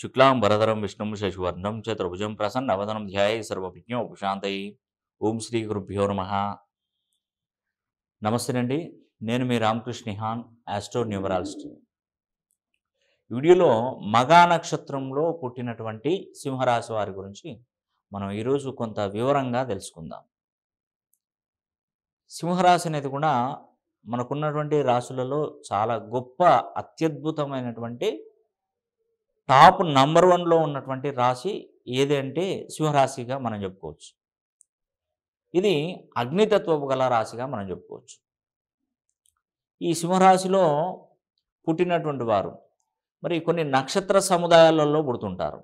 శుక్లాం భరధరం విష్ణుం శశివర్ణం చతుర్భుజం అవధనం ధ్యాయ సర్వభిజ్ఞో ఉపశాంతయి ఓం శ్రీ గురుభ్యో నమ నమస్తేనండి నేను మీ రామకృష్ణ హాన్ ఆస్ట్రో న్యూమరాలజిస్ట్ వీడియోలో మగా నక్షత్రంలో పుట్టినటువంటి సింహరాశి వారి గురించి మనం ఈరోజు కొంత వివరంగా తెలుసుకుందాం సింహరాశి అనేది కూడా మనకున్నటువంటి రాశులలో చాలా గొప్ప అత్యద్భుతమైనటువంటి టాప్ నంబర్ వన్లో ఉన్నటువంటి రాశి ఏది అంటే సింహరాశిగా మనం చెప్పుకోవచ్చు ఇది అగ్నితత్వపు గల రాశిగా మనం చెప్పుకోవచ్చు ఈ సింహరాశిలో పుట్టినటువంటి వారు మరి కొన్ని నక్షత్ర సముదాయాలలో పుడుతుంటారు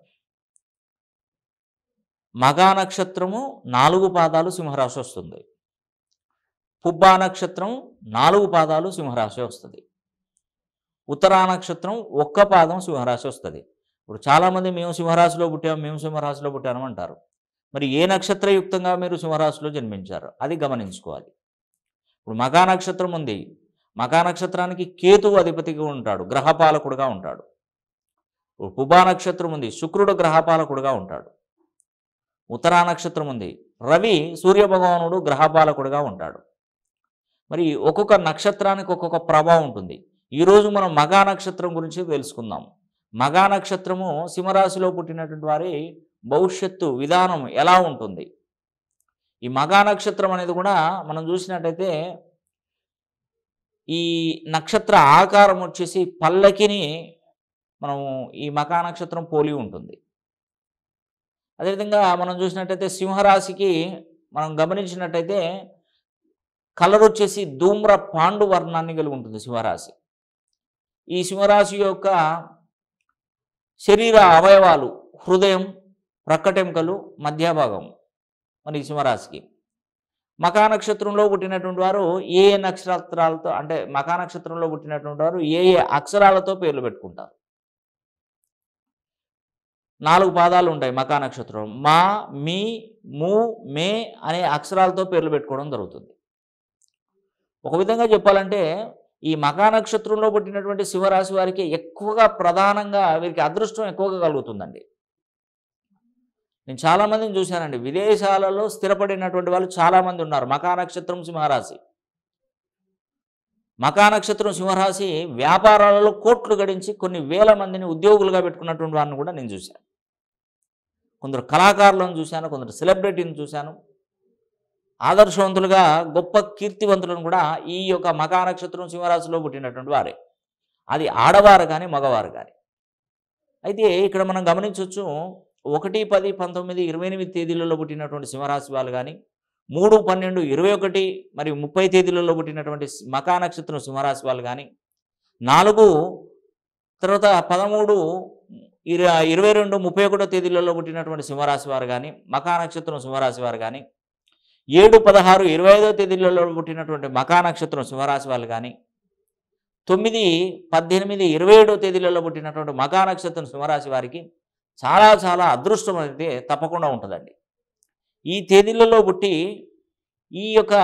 మగా నక్షత్రము నాలుగు పాదాలు సింహరాశి వస్తుంది పుబ్బా నక్షత్రం నాలుగు పాదాలు సింహరాశి వస్తుంది ఉత్తరా నక్షత్రం ఒక్క పాదం సింహరాశి వస్తుంది ఇప్పుడు చాలామంది మేము సింహరాశిలో పుట్టాము మేము సింహరాశిలో అంటారు మరి ఏ నక్షత్రయుక్తంగా మీరు సింహరాశిలో జన్మించారు అది గమనించుకోవాలి ఇప్పుడు మకా నక్షత్రం ఉంది మకా నక్షత్రానికి కేతువు అధిపతిగా ఉంటాడు గ్రహపాలకుడుగా ఉంటాడు పుబా నక్షత్రం ఉంది శుక్రుడు గ్రహపాలకుడుగా ఉంటాడు ఉత్తరా నక్షత్రం ఉంది రవి సూర్యభగవానుడు గ్రహపాలకుడుగా ఉంటాడు మరి ఒక్కొక్క నక్షత్రానికి ఒక్కొక్క ప్రభావం ఉంటుంది ఈరోజు మనం మగా నక్షత్రం గురించి తెలుసుకుందాం మగా నక్షత్రము సింహరాశిలో పుట్టినటువంటి వారి భవిష్యత్తు విధానం ఎలా ఉంటుంది ఈ మగా నక్షత్రం అనేది కూడా మనం చూసినట్టయితే ఈ నక్షత్ర ఆకారం వచ్చేసి పల్లకిని మనము ఈ మకా నక్షత్రం పోలి ఉంటుంది అదేవిధంగా మనం చూసినట్టయితే సింహరాశికి మనం గమనించినట్టయితే కలర్ వచ్చేసి ధూమ్ర పాండు వర్ణాన్ని కలిగి ఉంటుంది సింహరాశి ఈ సింహరాశి యొక్క శరీర అవయవాలు హృదయం ప్రక్కటెంకలు మధ్యభాగం మరి సింహరాశికి మకా నక్షత్రంలో పుట్టినటువంటి వారు ఏ ఏ నక్షత్రాలతో అంటే మకా నక్షత్రంలో పుట్టినటువంటి వారు ఏ ఏ అక్షరాలతో పేర్లు పెట్టుకుంటారు నాలుగు పాదాలు ఉంటాయి మకా నక్షత్రం మా మీ మూ మే అనే అక్షరాలతో పేర్లు పెట్టుకోవడం జరుగుతుంది ఒక విధంగా చెప్పాలంటే ఈ మకా నక్షత్రంలో పుట్టినటువంటి శివరాశి వారికి ఎక్కువగా ప్రధానంగా వీరికి అదృష్టం ఎక్కువగా కలుగుతుందండి నేను చాలామందిని చూశానండి విదేశాలలో స్థిరపడినటువంటి వాళ్ళు చాలామంది ఉన్నారు మకా నక్షత్రం సింహరాశి మకా నక్షత్రం సింహరాశి వ్యాపారాలలో కోట్లు గడించి కొన్ని వేల మందిని ఉద్యోగులుగా పెట్టుకున్నటువంటి వారిని కూడా నేను చూశాను కొందరు కళాకారులను చూశాను కొందరు సెలబ్రిటీని చూశాను ఆదర్శవంతులుగా గొప్ప కీర్తివంతులను కూడా ఈ యొక్క మకా నక్షత్రం సింహరాశిలో పుట్టినటువంటి వారే అది ఆడవారు కానీ మగవారు కానీ అయితే ఇక్కడ మనం గమనించవచ్చు ఒకటి పది పంతొమ్మిది ఇరవై ఎనిమిది తేదీలలో పుట్టినటువంటి సింహరాశి వాళ్ళు కానీ మూడు పన్నెండు ఇరవై ఒకటి మరియు ముప్పై తేదీలలో పుట్టినటువంటి మకా నక్షత్రం సింహరాశి వాళ్ళు కానీ నాలుగు తర్వాత పదమూడు ఇరవై రెండు ముప్పై ఒకటో తేదీలలో పుట్టినటువంటి సింహరాశి వారు కానీ మకా నక్షత్రం సింహరాశి వారు కానీ ఏడు పదహారు ఇరవై ఐదో తేదీలలో పుట్టినటువంటి మకా నక్షత్రం సింహరాశి వాళ్ళు కానీ తొమ్మిది పద్దెనిమిది ఇరవై ఏడో తేదీలలో పుట్టినటువంటి మకా నక్షత్రం సింహరాశి వారికి చాలా చాలా అదృష్టం అనేది తప్పకుండా ఉంటుందండి ఈ తేదీలలో పుట్టి ఈ యొక్క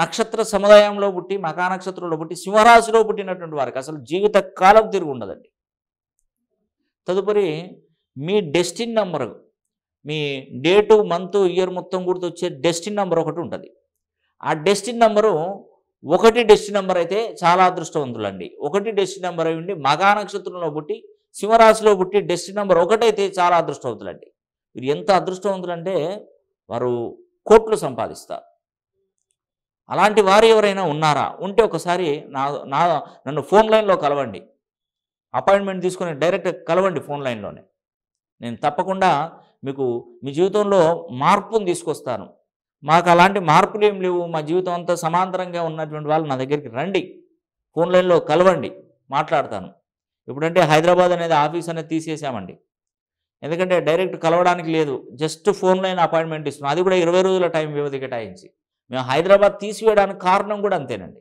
నక్షత్ర సముదాయంలో పుట్టి మకా నక్షత్రంలో పుట్టి సింహరాశిలో పుట్టినటువంటి వారికి అసలు జీవిత కాలం తిరిగి ఉండదండి తదుపరి మీ డెస్టిన్ నెంబరు మీ డేటు మంత్ ఇయర్ మొత్తం గుర్తు వచ్చే డెస్టిన్ నెంబర్ ఒకటి ఉంటుంది ఆ డెస్టిన్ నెంబరు ఒకటి డెస్టిన్ నెంబర్ అయితే చాలా అదృష్టవంతులండి ఒకటి డెస్టిన్ నెంబర్ అయి ఉండి మగా నక్షత్రంలో పుట్టి సింహరాశిలో పుట్టి డెస్టిన్ నెంబర్ ఒకటైతే చాలా అదృష్టవంతులండి వీరు ఎంత అదృష్టవంతులంటే వారు కోట్లు సంపాదిస్తారు అలాంటి వారు ఎవరైనా ఉన్నారా ఉంటే ఒకసారి నా నా నన్ను ఫోన్ లైన్లో కలవండి అపాయింట్మెంట్ తీసుకుని డైరెక్ట్ కలవండి ఫోన్ లైన్లోనే నేను తప్పకుండా మీకు మీ జీవితంలో మార్పును తీసుకొస్తాను మాకు అలాంటి మార్పులు ఏం లేవు మా జీవితం అంతా సమాంతరంగా ఉన్నటువంటి వాళ్ళు నా దగ్గరికి రండి ఫోన్ లైన్లో కలవండి మాట్లాడతాను ఇప్పుడంటే హైదరాబాద్ అనేది ఆఫీస్ అనేది తీసేసామండి ఎందుకంటే డైరెక్ట్ కలవడానికి లేదు జస్ట్ ఫోన్ లైన్ అపాయింట్మెంట్ ఇస్తున్నాం అది కూడా ఇరవై రోజుల టైం వ్యవధి కేటాయించి మేము హైదరాబాద్ తీసివేయడానికి కారణం కూడా అంతేనండి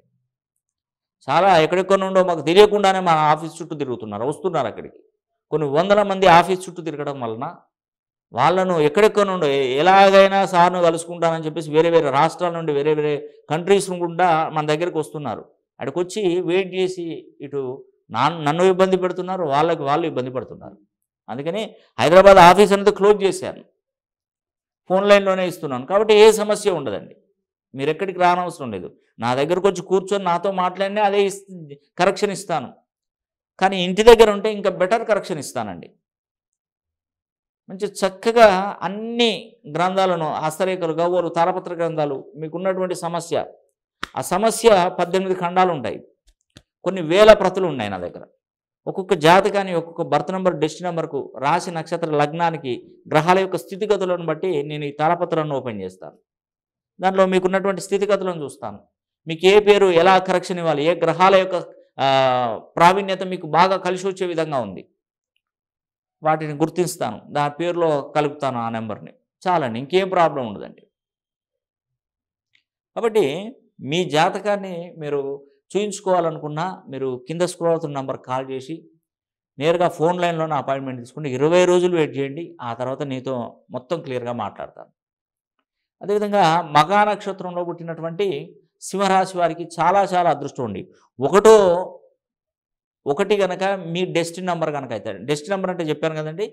చాలా ఎక్కడెక్కడ నుండో మాకు తెలియకుండానే మా ఆఫీస్ చుట్టూ తిరుగుతున్నారు వస్తున్నారు అక్కడికి కొన్ని వందల మంది ఆఫీస్ చుట్టూ తిరగడం వలన వాళ్ళను ఎక్కడెక్కడ నుండి ఎలాగైనా సార్ను కలుసుకుంటానని చెప్పేసి వేరే వేరే రాష్ట్రాల నుండి వేరే వేరే కంట్రీస్ గుండా మన దగ్గరికి వస్తున్నారు అక్కడికి వచ్చి వెయిట్ చేసి ఇటు నన్ను ఇబ్బంది పెడుతున్నారు వాళ్ళకి వాళ్ళు ఇబ్బంది పడుతున్నారు అందుకని హైదరాబాద్ ఆఫీస్ అనేది క్లోజ్ చేశాను ఫోన్ లైన్లోనే ఇస్తున్నాను కాబట్టి ఏ సమస్య ఉండదండి మీరు ఎక్కడికి రానవసరం లేదు నా దగ్గరకు వచ్చి కూర్చొని నాతో మాట్లాడినా అదే కరెక్షన్ ఇస్తాను కానీ ఇంటి దగ్గర ఉంటే ఇంకా బెటర్ కరెక్షన్ ఇస్తానండి మంచి చక్కగా అన్ని గ్రంథాలను హస్తరేఖలు గవ్వలు తారపత్ర గ్రంథాలు మీకున్నటువంటి సమస్య ఆ సమస్య పద్దెనిమిది ఖండాలు ఉంటాయి కొన్ని వేల ప్రతులు ఉన్నాయి నా దగ్గర ఒక్కొక్క జాతకాన్ని ఒక్కొక్క బర్త్ నెంబర్ డెస్ట్ నెంబర్కు రాశి నక్షత్ర లగ్నానికి గ్రహాల యొక్క స్థితిగతులను బట్టి నేను ఈ తారపత్రాన్ని ఓపెన్ చేస్తాను దాంట్లో మీకున్నటువంటి స్థితిగతులను చూస్తాను మీకు ఏ పేరు ఎలా కరెక్షన్ ఇవ్వాలి ఏ గ్రహాల యొక్క ప్రావీణ్యత మీకు బాగా కలిసి వచ్చే విధంగా ఉంది వాటిని గుర్తిస్తాను దాని పేరులో కలుపుతాను ఆ నెంబర్ని చాలండి ఇంకేం ప్రాబ్లం ఉండదండి కాబట్టి మీ జాతకాన్ని మీరు చూయించుకోవాలనుకున్నా మీరు కింద స్క్రోల్ అవుతున్న నెంబర్ కాల్ చేసి నేరుగా ఫోన్ లైన్లోనే అపాయింట్మెంట్ తీసుకుంటే ఇరవై రోజులు వెయిట్ చేయండి ఆ తర్వాత నీతో మొత్తం క్లియర్గా మాట్లాడతాను అదేవిధంగా మగా నక్షత్రంలో పుట్టినటువంటి సింహరాశి వారికి చాలా చాలా అదృష్టం ఉంది ఒకటో ఒకటి కనుక మీ డెస్టిన్ నెంబర్ కనుక అవుతాడు డెస్టిన్ నెంబర్ అంటే చెప్పాను కదండి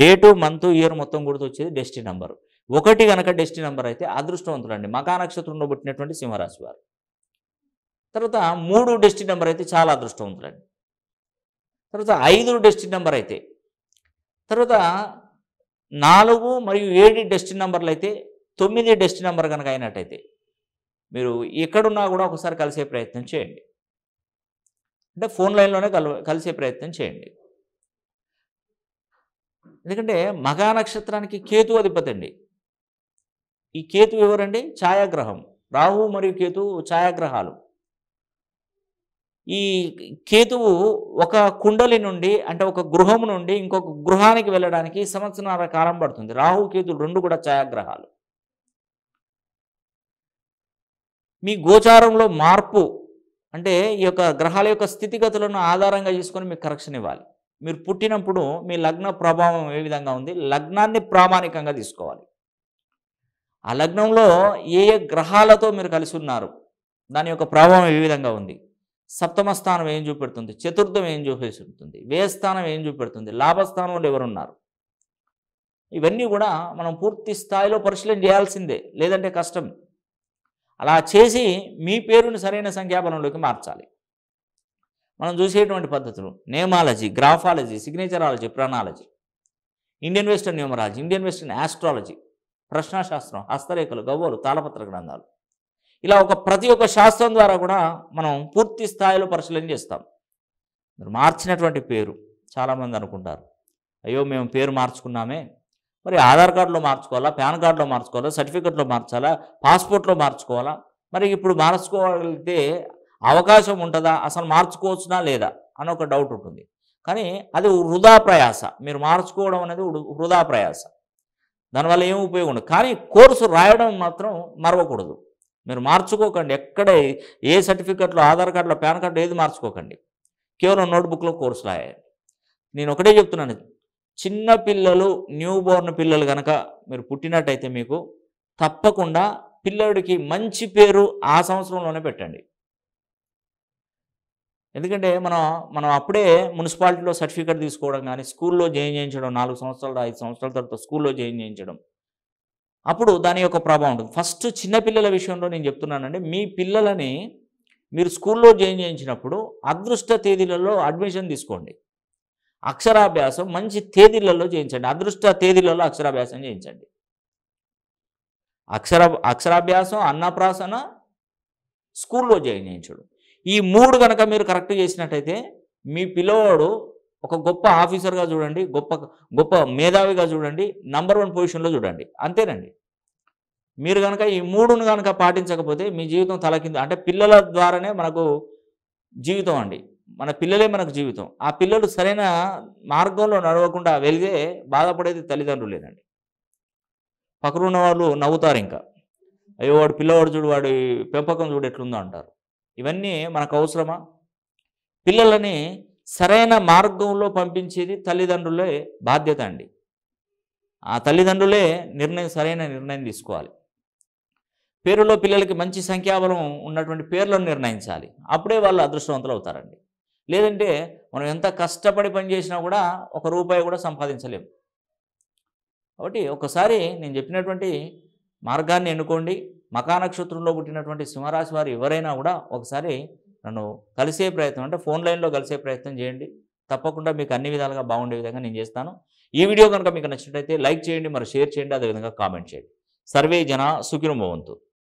డేటు మంత్ ఇయర్ మొత్తం గుర్తొచ్చేది డెస్టిన్ నెంబర్ ఒకటి కనుక డెస్టిన్ నెంబర్ అయితే అదృష్టవంతులండి అండి మకానక్షత్రంలో పుట్టినటువంటి సింహరాశి వారు తర్వాత మూడు డెస్టిన్ నెంబర్ అయితే చాలా అదృష్టవంతులు అండి తర్వాత ఐదు డెస్టిన్ నెంబర్ అయితే తర్వాత నాలుగు మరియు ఏడు డెస్టిన్ నెంబర్లు అయితే తొమ్మిది డెస్టిన్ నెంబర్ కనుక అయినట్టయితే మీరు ఎక్కడున్నా కూడా ఒకసారి కలిసే ప్రయత్నం చేయండి అంటే ఫోన్ లైన్లోనే కల కలిసే ప్రయత్నం చేయండి ఎందుకంటే మగా నక్షత్రానికి కేతు అధిపతి అండి ఈ కేతు ఎవరండి ఛాయాగ్రహం రాహు మరియు కేతు ఛాయాగ్రహాలు ఈ కేతువు ఒక కుండలి నుండి అంటే ఒక గృహం నుండి ఇంకొక గృహానికి వెళ్ళడానికి సంవత్సరాల కాలం పడుతుంది రాహు కేతులు రెండు కూడా ఛాయాగ్రహాలు మీ గోచారంలో మార్పు అంటే ఈ యొక్క గ్రహాల యొక్క స్థితిగతులను ఆధారంగా చేసుకొని మీకు కరెక్షన్ ఇవ్వాలి మీరు పుట్టినప్పుడు మీ లగ్న ప్రభావం ఏ విధంగా ఉంది లగ్నాన్ని ప్రామాణికంగా తీసుకోవాలి ఆ లగ్నంలో ఏ ఏ గ్రహాలతో మీరు కలిసి ఉన్నారు దాని యొక్క ప్రభావం ఏ విధంగా ఉంది సప్తమ స్థానం ఏం చూపెడుతుంది చతుర్థం ఏం చూపెడుతుంది వ్యయస్థానం ఏం చూపెడుతుంది లాభస్థానంలో ఎవరున్నారు ఇవన్నీ కూడా మనం పూర్తి స్థాయిలో పరిశీలన చేయాల్సిందే లేదంటే కష్టం అలా చేసి మీ పేరును సరైన సంఖ్యాబలంలోకి మార్చాలి మనం చూసేటువంటి పద్ధతులు నేమాలజీ గ్రాఫాలజీ సిగ్నేచరాలజీ ప్రణాలజీ Indian western numerology Indian western astrology ప్రశ్నాశాస్త్రం హస్తరేఖలు గవ్వలు తాళపత్ర గ్రంథాలు ఇలా ఒక ప్రతి ఒక్క శాస్త్రం ద్వారా కూడా మనం పూర్తి స్థాయిలో పరిశీలన చేస్తాం మార్చినటువంటి పేరు చాలామంది అనుకుంటారు అయ్యో మేము పేరు మార్చుకున్నామే మరి ఆధార్ కార్డులో మార్చుకోవాలా పాన్ కార్డులో మార్చుకోవాలా సర్టిఫికెట్లో మార్చాలా పాస్పోర్ట్లో మార్చుకోవాలా మరి ఇప్పుడు మార్చుకోగలిగితే అవకాశం ఉంటుందా అసలు మార్చుకోవచ్చునా లేదా అని ఒక డౌట్ ఉంటుంది కానీ అది వృధా ప్రయాస మీరు మార్చుకోవడం అనేది వృధా ప్రయాస దానివల్ల ఏమి ఉపయోగం ఉండదు కానీ కోర్సు రాయడం మాత్రం మరవకూడదు మీరు మార్చుకోకండి ఎక్కడ ఏ సర్టిఫికెట్లో ఆధార్ కార్డులో పాన్ కార్డు ఏది మార్చుకోకండి కేవలం నోట్బుక్లో కోర్సు రాయాలి నేను ఒకటే చెప్తున్నాను చిన్న పిల్లలు న్యూ బోర్న్ పిల్లలు కనుక మీరు పుట్టినట్టయితే మీకు తప్పకుండా పిల్లడికి మంచి పేరు ఆ సంవత్సరంలోనే పెట్టండి ఎందుకంటే మనం మనం అప్పుడే మున్సిపాలిటీలో సర్టిఫికేట్ తీసుకోవడం కానీ స్కూల్లో జాయిన్ చేయించడం నాలుగు సంవత్సరాలు ఐదు సంవత్సరాల తర్వాత స్కూల్లో జాయిన్ చేయించడం అప్పుడు దాని యొక్క ప్రభావం ఉంటుంది ఫస్ట్ చిన్నపిల్లల విషయంలో నేను చెప్తున్నానండి మీ పిల్లలని మీరు స్కూల్లో జాయిన్ చేయించినప్పుడు అదృష్ట తేదీలలో అడ్మిషన్ తీసుకోండి అక్షరాభ్యాసం మంచి తేదీలలో చేయించండి అదృష్ట తేదీలలో అక్షరాభ్యాసం చేయించండి అక్షర అక్షరాభ్యాసం అన్నప్రాసన స్కూల్లో జాయిన్ చేయించడం ఈ మూడు కనుక మీరు కరెక్ట్ చేసినట్టయితే మీ పిల్లవాడు ఒక గొప్ప ఆఫీసర్గా చూడండి గొప్ప గొప్ప మేధావిగా చూడండి నంబర్ వన్ పొజిషన్లో చూడండి అంతేనండి మీరు కనుక ఈ మూడును కనుక పాటించకపోతే మీ జీవితం తలకింది అంటే పిల్లల ద్వారానే మనకు జీవితం అండి మన పిల్లలే మనకు జీవితం ఆ పిల్లలు సరైన మార్గంలో నడవకుండా వెలిగే బాధపడేది తల్లిదండ్రులేనండి పక్కనున్న వాళ్ళు నవ్వుతారు ఇంకా అయ్యో వాడు పిల్లవాడు చూడు వాడి పెంపకం చూడు ఎట్లుందో అంటారు ఇవన్నీ మనకు అవసరమా పిల్లలని సరైన మార్గంలో పంపించేది తల్లిదండ్రులే బాధ్యత అండి ఆ తల్లిదండ్రులే నిర్ణయం సరైన నిర్ణయం తీసుకోవాలి పేరులో పిల్లలకి మంచి సంఖ్యాబలం ఉన్నటువంటి పేర్లను నిర్ణయించాలి అప్పుడే వాళ్ళు అదృష్టవంతులు అవుతారండి లేదంటే మనం ఎంత కష్టపడి పనిచేసినా కూడా ఒక రూపాయి కూడా సంపాదించలేము కాబట్టి ఒకసారి నేను చెప్పినటువంటి మార్గాన్ని ఎన్నుకోండి మకానక్షత్రంలో పుట్టినటువంటి సింహరాశి వారు ఎవరైనా కూడా ఒకసారి నన్ను కలిసే ప్రయత్నం అంటే ఫోన్ లైన్లో కలిసే ప్రయత్నం చేయండి తప్పకుండా మీకు అన్ని విధాలుగా బాగుండే విధంగా నేను చేస్తాను ఈ వీడియో కనుక మీకు నచ్చినట్టయితే లైక్ చేయండి మరి షేర్ చేయండి అదేవిధంగా కామెంట్ చేయండి సర్వే జన భవంతు